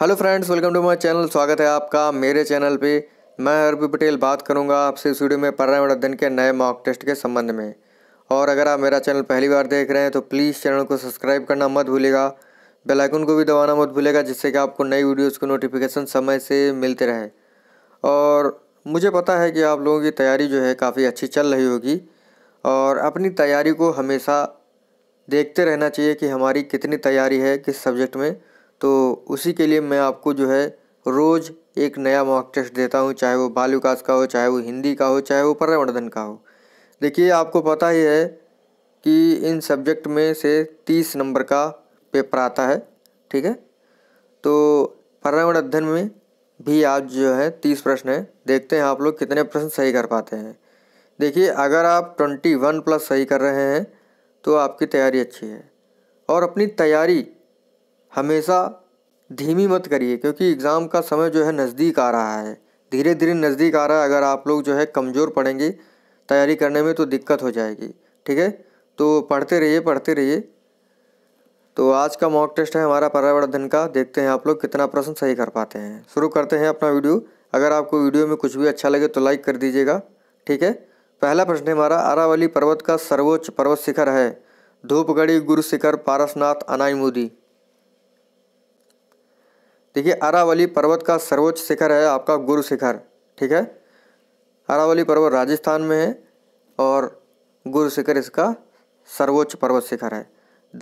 hello friends welcome to my channel स्वागत है आपका मेरे चैनल पे मैं हरबी पटेल बात करूंगा आपसे इस वीडियो में पर्यावरण अध्ययन के नए मॉक टेस्ट के संबंध में और अगर आप मेरा चैनल पहली बार देख रहे हैं तो प्लीज़ चैनल को सब्सक्राइब करना मत भूलेगा बेलाइकन को भी दबाना मत भूलेगा जिससे कि आपको नई वीडियोज़ को नोटिफिकेशन समय से मिलते रहे और मुझे पता है कि आप लोगों की तैयारी जो है काफ़ी अच्छी चल रही होगी और अपनी तैयारी को हमेशा देखते रहना चाहिए कि हमारी कितनी तैयारी है किस सब्जेक्ट में तो उसी के लिए मैं आपको जो है रोज़ एक नया मॉक टेस्ट देता हूँ चाहे वो बाल विकास का हो चाहे वो हिंदी का हो चाहे वो पर्यावर्धन का हो देखिए आपको पता ही है कि इन सब्जेक्ट में से तीस नंबर का पेपर आता है ठीक है तो पर्यावरण अध्ययन में भी आज जो है तीस प्रश्न है देखते हैं आप लोग कितने प्रश्न सही कर पाते हैं देखिए अगर आप ट्वेंटी वन प्लस सही कर रहे हैं तो आपकी तैयारी अच्छी है और अपनी तैयारी हमेशा धीमी मत करिए क्योंकि एग्ज़ाम का समय जो है नज़दीक आ रहा है धीरे धीरे नज़दीक आ रहा है अगर आप लोग जो है कमज़ोर पड़ेंगे तैयारी करने में तो दिक्कत हो जाएगी ठीक है तो पढ़ते रहिए पढ़ते रहिए तो आज का मॉक टेस्ट है हमारा पर्यावरण का देखते हैं आप लोग कितना प्रश्न सही कर पाते हैं शुरू करते हैं अपना वीडियो अगर आपको वीडियो में कुछ भी अच्छा लगे तो लाइक कर दीजिएगा ठीक है पहला प्रश्न हमारा अरावली पर्वत का सर्वोच्च पर्वत शिखर है धूपगढ़ी गुरु शिखर पारसनाथ अनाईमुदी देखिए अरावली पर्वत का सर्वोच्च शिखर है आपका गुरु शिखर ठीक है अरावली पर्वत राजस्थान में है और गुरु शिखर इसका सर्वोच्च पर्वत शिखर है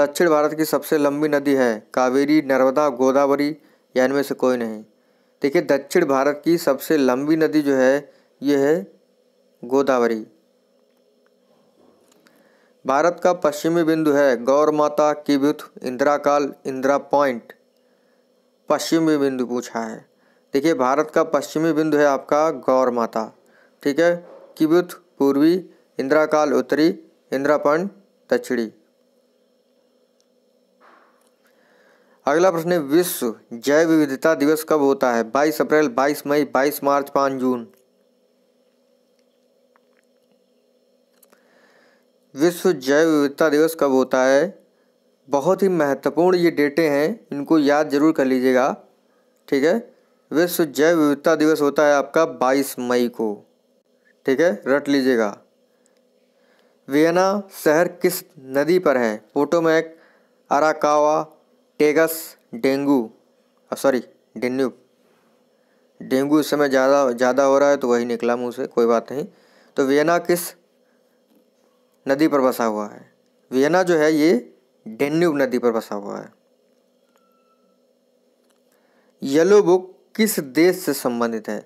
दक्षिण भारत की सबसे लंबी नदी है कावेरी नर्मदा गोदावरी या इनमें से कोई नहीं देखिए दक्षिण भारत की सबसे लंबी नदी जो है ये है गोदावरी भारत का पश्चिमी बिंदु है गौर माता किबुथ इंदिरा काल इंदिरा पॉइंट पश्चिमी बिंदु पूछा है देखिए भारत का पश्चिमी बिंदु है आपका गौर माता ठीक है किबुत पूर्वी इंद्राकाल काल उत्तरी इंदिरापंड दक्षिणी अगला प्रश्न है विश्व जैव विविधता दिवस कब होता है 22 अप्रैल 22 मई 22 मार्च 5 जून विश्व जैव विविधता दिवस कब होता है बहुत ही महत्वपूर्ण ये डेटें हैं इनको याद जरूर कर लीजिएगा ठीक है विश्व जैव विविधता दिवस होता है आपका 22 मई को ठीक है रट लीजिएगा वियना शहर किस नदी पर है Potomac Arakawa Tagus dengue sorry Danube dengue इस समय ज़्यादा ज़्यादा हो रहा है तो वही निकला मुँह से कोई बात नहीं तो वियना किस नदी पर बसा हुआ है वियना जो है ये डेन्यूब नदी पर बसा हुआ है येलो बुक किस देश से संबंधित है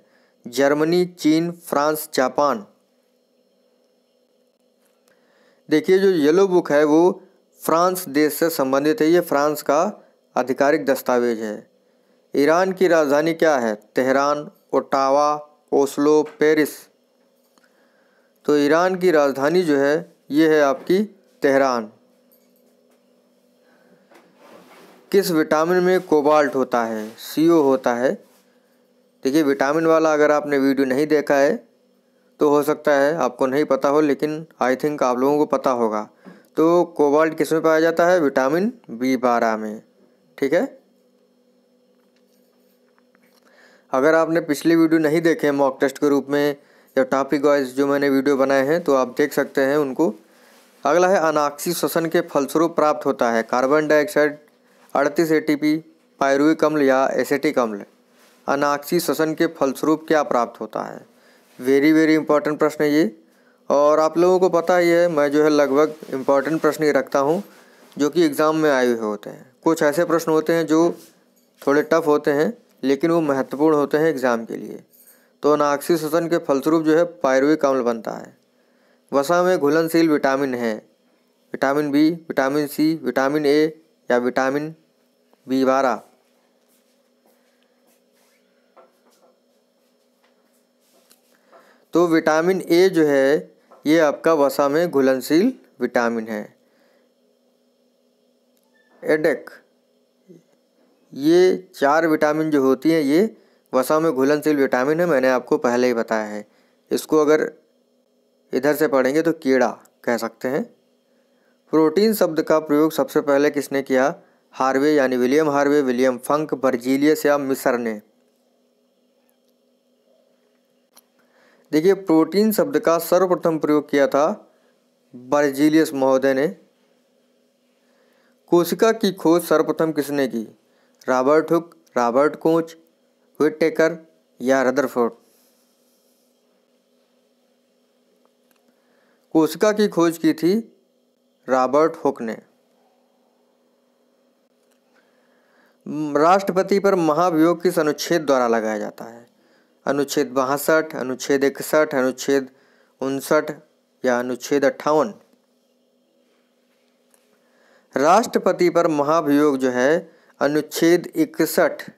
जर्मनी चीन फ्रांस जापान देखिए जो येलो बुक है वो फ्रांस देश से संबंधित है ये फ्रांस का आधिकारिक दस्तावेज है ईरान की राजधानी क्या है तेहरान ओटावा ओस्लो पेरिस तो ईरान की राजधानी जो है ये है आपकी तेहरान किस विटामिन में कोबाल्ट होता है सी होता है देखिए विटामिन वाला अगर आपने वीडियो नहीं देखा है तो हो सकता है आपको नहीं पता हो लेकिन आई थिंक आप लोगों को पता होगा तो कोबाल्ट किस में पाया जाता है विटामिन बी बारह में ठीक है अगर आपने पिछली वीडियो नहीं देखे मॉक टेस्ट के रूप में या टॉपिक वाइज जो मैंने वीडियो बनाए हैं तो आप देख सकते हैं उनको अगला है अनाक्षी श्वसन के फलस्वरूप प्राप्त होता है कार्बन डाइऑक्साइड अड़तीस ए पायरुविक अम्ल या एसेटिक अम्ल अनाक्षी श्वसन के फलस्वरूप क्या प्राप्त होता है वेरी वेरी इंपॉर्टेंट प्रश्न है ये और आप लोगों को पता ही है मैं जो है लगभग इम्पॉर्टेंट प्रश्न ही रखता हूँ जो कि एग्ज़ाम में आए हुए होते हैं कुछ ऐसे प्रश्न होते हैं जो थोड़े टफ होते हैं लेकिन वो महत्वपूर्ण होते हैं एग्ज़ाम के लिए तो अनाक्षी श्वसन के फलस्वरूप जो है पायरुविक अम्ल बनता है वसा में घुलनशील विटामिन है vitamin B vitamin C vitamin A या विटामिन बीबारा तो विटामिन ए जो है ये आपका वसा में घुलनशील विटामिन है एडेक ये चार विटामिन जो होती हैं ये वसा में घुलनशील विटामिन है मैंने आपको पहले ही बताया है इसको अगर इधर से पढ़ेंगे तो कीड़ा कह सकते हैं प्रोटीन शब्द का प्रयोग सबसे पहले किसने किया हार्वे यानी William Harvey William Funk Virgilius या मिसर ने देखिए प्रोटीन शब्द का सर्वप्रथम प्रयोग किया था बर्जीलियस महोदय ने कोशिका की खोज सर्वप्रथम किसने की Robert Hooke Robert Koch Whittaker या रदरफोर्ड कोशिका की खोज की थी रॉबर्ट हुक ने राष्ट्रपति पर महाभियोग किस अनुच्छेद द्वारा लगाया जाता है अनुच्छेद बासठ अनुच्छेद इकसठ अनुच्छेद उनसठ या अनुच्छेद अट्ठावन राष्ट्रपति पर महाभियोग जो है अनुच्छेद इकसठ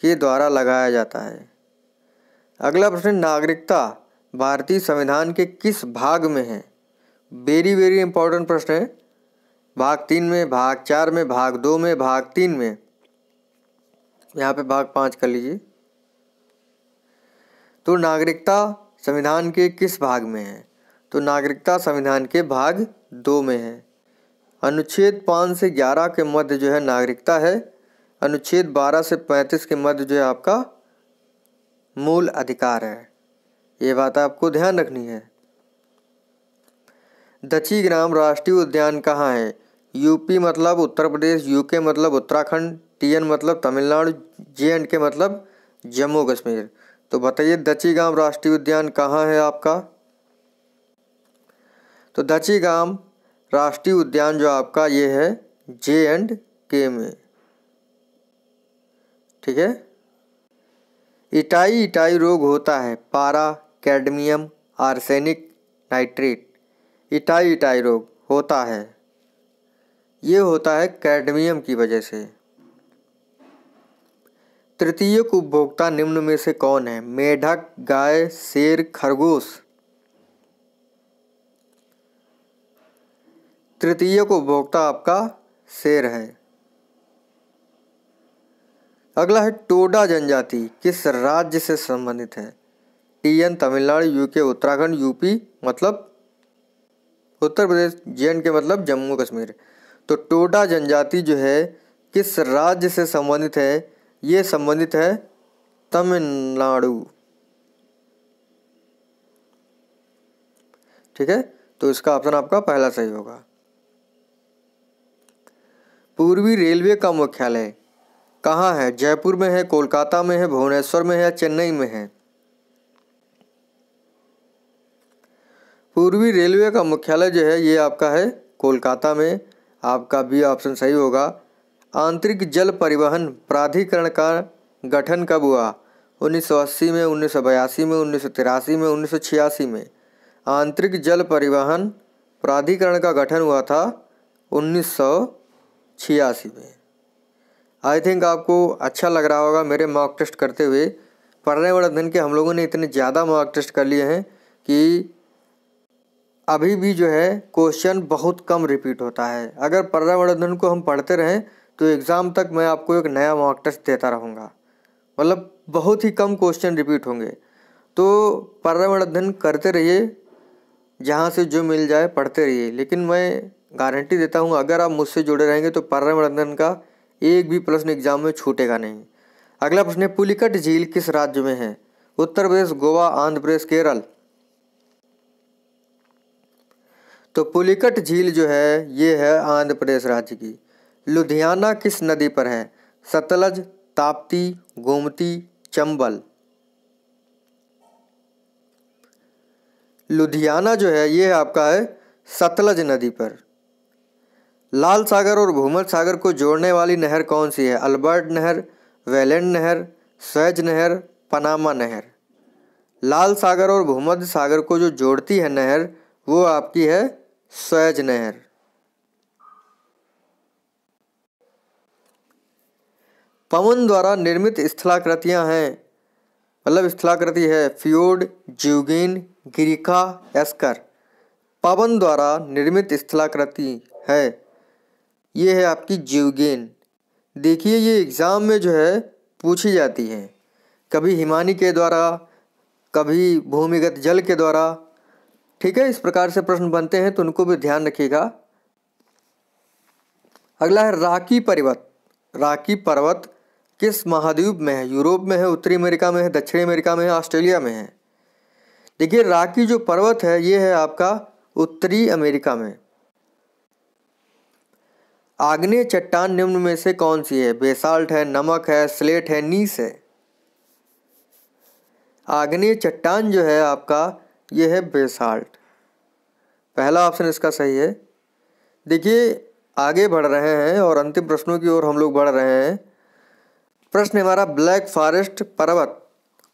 के द्वारा लगाया जाता है अगला प्रश्न नागरिकता भारतीय संविधान के किस भाग में है वेरी वेरी इंपॉर्टेंट प्रश्न है भाग तीन में भाग चार में भाग दो में भाग तीन में यहाँ पे भाग पाँच कर लीजिए तो नागरिकता संविधान के किस भाग में है तो नागरिकता संविधान के भाग दो में है अनुच्छेद पाँच से ग्यारह के मध्य जो है नागरिकता है अनुच्छेद बारह से पैंतीस के मध्य जो है आपका मूल अधिकार है ये बात आपको ध्यान रखनी है दची ग्राम राष्ट्रीय उद्यान कहाँ है यूपी मतलब उत्तर प्रदेश यूके मतलब उत्तराखंड टी एन मतलब तमिलनाडु जे एंड के मतलब जम्मू कश्मीर तो बताइए गांव राष्ट्रीय उद्यान कहाँ है आपका तो दची गांव राष्ट्रीय उद्यान जो आपका ये है जे एंड के में ठीक है इटाई इटाई रोग होता है पारा cadmium arsenic nitrate itai itai रोग होता है ये होता है कैडमियम की वजह से तृतीय उपभोक्ता निम्न में से कौन है मेढक गाय शेर खरगोश तृतीय उपभोक्ता आपका शेर है अगला है टोडा जनजाति किस राज्य से संबंधित है TN Tamil Nadu UK Uttarakhand UP मतलब उत्तर प्रदेश जे के मतलब जम्मू कश्मीर तो टोडा जनजाति जो है किस राज्य से संबंधित है ये संबंधित है तमिलनाडु ठीक है तो इसका ऑप्शन आपका पहला सही होगा पूर्वी रेलवे का मुख्यालय कहाँ है जयपुर में है कोलकाता में है भुवनेश्वर में है चेन्नई में है पूर्वी रेलवे का मुख्यालय जो है ये आपका है कोलकाता में आपका बी ऑप्शन सही होगा आंतरिक जल परिवहन प्राधिकरण का गठन कब हुआ 1980 में उन्नीस में उन्नीस में उन्नीस में आंतरिक जल परिवहन प्राधिकरण का गठन हुआ था उन्नीस में आई थिंक आपको अच्छा लग रहा होगा मेरे मॉक टेस्ट करते हुए वाले दिन के हम लोगों ने इतने ज़्यादा मॉक टेस्ट कर लिए हैं कि अभी भी जो है क्वेश्चन बहुत कम रिपीट होता है अगर पर्यावरण को हम पढ़ते रहें तो एग्ज़ाम तक मैं आपको एक नया मॉक टेस्ट देता रहूँगा मतलब बहुत ही कम क्वेश्चन रिपीट होंगे तो पर्यावरण अध्ययन करते रहिए जहाँ से जो मिल जाए पढ़ते रहिए लेकिन मैं गारंटी देता हूँ अगर आप मुझसे जुड़े रहेंगे तो पर्यावरण अध्ययन का एक भी प्रश्न एग्जाम में छूटेगा नहीं अगला प्रश्न है पुलिकट झील किस राज्य में है उत्तर प्रदेश गोवा आंध्र प्रदेश केरल तो पुलिकट झील जो है ये है आंध्र प्रदेश राज्य की लुधियाना किस नदी पर है सतलज ताप्ती गोमती चंबल लुधियाना जो है ये आपका है सतलज नदी पर लाल सागर और भूमध सागर को जोड़ने वाली नहर कौन सी है अल्बर्ट नहर वेलेंड नहर स्वेज नहर पनामा नहर लाल सागर और भूमध्य सागर को जो जोड़ती है नहर वो आपकी है स्वेज नहर पवन द्वारा निर्मित स्थलाकृतियाँ हैं मतलब स्थलाकृति है फ्योर्ड ज्यूगिन गिरिका एस्कर पवन द्वारा निर्मित स्थलाकृति है ये है आपकी जीवगेन देखिए ये एग्ज़ाम में जो है पूछी जाती है कभी हिमानी के द्वारा कभी भूमिगत जल के द्वारा ठीक है इस प्रकार से प्रश्न बनते हैं तो उनको भी ध्यान रखिएगा अगला है राकी पर्वत राकी पर्वत किस महाद्वीप में है यूरोप में है उत्तरी अमेरिका में है दक्षिणी अमेरिका में है ऑस्ट्रेलिया में है देखिए राकी जो पर्वत है ये है आपका उत्तरी अमेरिका में आग्नेय चट्टान निम्न में से कौन सी है बेसाल्ट है नमक है स्लेट है नीस है आग्नेय चट्टान जो है आपका ये है बेसाल्ट पहला ऑप्शन इसका सही है देखिए आगे बढ़ रहे हैं और अंतिम प्रश्नों की ओर हम लोग बढ़ रहे हैं प्रश्न हमारा ब्लैक फॉरेस्ट पर्वत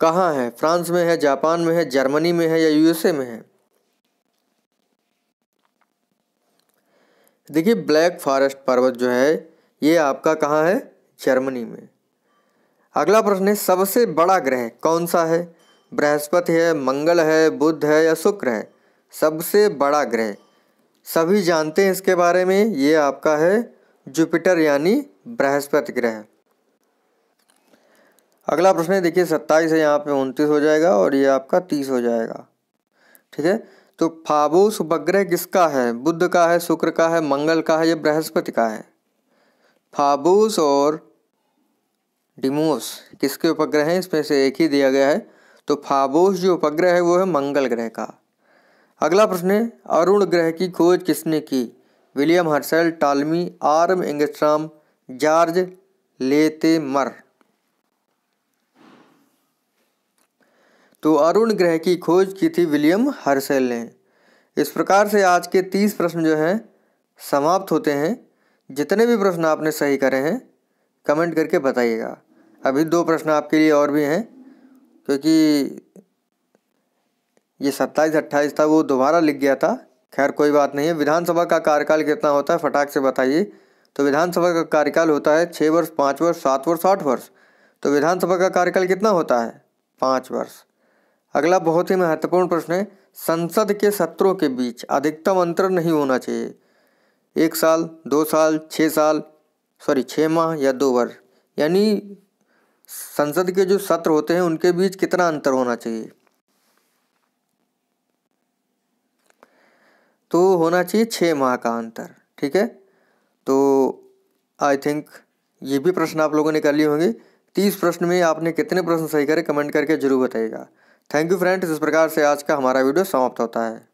कहाँ है फ्रांस में है जापान में है जर्मनी में है या यूएसए में है देखिए ब्लैक फॉरेस्ट पर्वत जो है ये आपका कहाँ है जर्मनी में अगला प्रश्न है सबसे बड़ा ग्रह कौन सा है बृहस्पति है मंगल है बुध है या शुक्र है सबसे बड़ा ग्रह सभी जानते हैं इसके बारे में ये आपका है जुपिटर यानी बृहस्पति ग्रह अगला प्रश्न है देखिए सत्ताईस है यहाँ पे उनतीस हो जाएगा और ये आपका तीस हो जाएगा ठीक है तो फाबूस उपग्रह किसका है बुद्ध का है शुक्र का है मंगल का है या बृहस्पति का है फाबूस और डिमोस किसके उपग्रह हैं इसमें से एक ही दिया गया है तो फाबूस जो उपग्रह है वो है मंगल ग्रह का अगला प्रश्न है अरुण ग्रह की खोज किसने की विलियम हर्सेल टालमी आर्म इंगस्ट्राम जॉर्ज लेते मर तो अरुण ग्रह की खोज की थी विलियम हर्सेल ने इस प्रकार से आज के तीस प्रश्न जो हैं समाप्त होते हैं जितने भी प्रश्न आपने सही करे हैं कमेंट करके बताइएगा अभी दो प्रश्न आपके लिए और भी हैं क्योंकि ये सत्ताईस अट्ठाईस था वो दोबारा लिख गया था खैर कोई बात नहीं है विधानसभा का कार्यकाल कितना होता है फटाक से बताइए तो विधानसभा का कार्यकाल होता है छः वर्ष पाँच वर्ष सात वर्ष आठ वर्ष तो विधानसभा का कार्यकाल कितना होता है पाँच वर्ष अगला बहुत ही महत्वपूर्ण प्रश्न है संसद के सत्रों के बीच अधिकतम अंतर नहीं होना चाहिए एक साल दो साल छः साल सॉरी छः माह या दो वर्ष यानी संसद के जो सत्र होते हैं उनके बीच कितना अंतर होना चाहिए तो होना चाहिए छः माह का अंतर ठीक है तो आई थिंक ये भी प्रश्न आप लोगों ने कर लिए होंगे तीस प्रश्न में आपने कितने प्रश्न सही करे कमेंट करके जरूर बताइएगा थैंक यू फ्रेंड्स इस प्रकार से आज का हमारा वीडियो समाप्त होता है